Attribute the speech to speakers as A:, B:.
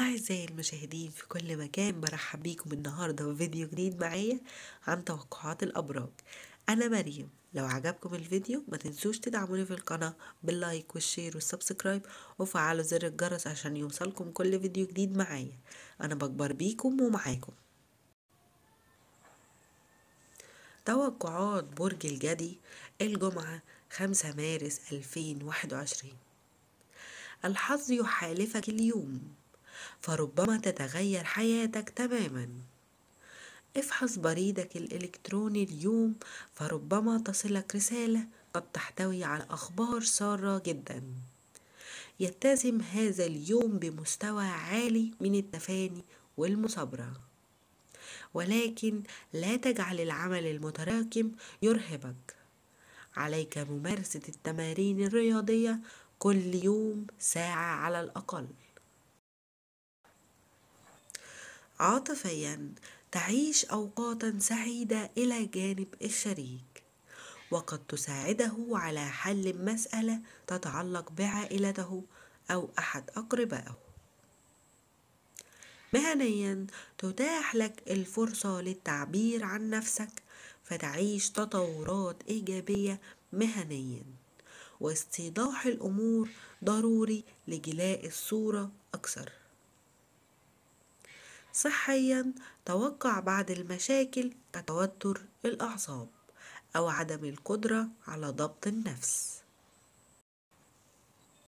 A: أعزائي المشاهدين في كل مكان برحب بيكم النهاردة في فيديو جديد معايا عن توقعات الأبراج أنا مريم لو عجبكم الفيديو ما تنسوش تدعموني في القناة باللايك والشير والسبسكرايب وفعلوا زر الجرس عشان يوصلكم كل فيديو جديد معايا أنا بكبر بيكم ومعاكم توقعات برج الجدي الجمعة 5 مارس 2021 الحظ يحالفك اليوم فربما تتغير حياتك تماما افحص بريدك الإلكتروني اليوم فربما تصلك رسالة قد تحتوي على أخبار سارة جدا يتسم هذا اليوم بمستوى عالي من التفاني والمثابرة ولكن لا تجعل العمل المتراكم يرهبك عليك ممارسة التمارين الرياضية كل يوم ساعة على الأقل عاطفيا تعيش اوقاتا سعيده الى جانب الشريك وقد تساعده على حل مساله تتعلق بعائلته او احد اقربائه مهنيا تتاح لك الفرصه للتعبير عن نفسك فتعيش تطورات ايجابيه مهنيا واستيضاح الامور ضروري لجلاء الصوره اكثر صحيا توقع بعض المشاكل كتوتر الأعصاب أو عدم القدرة على ضبط النفس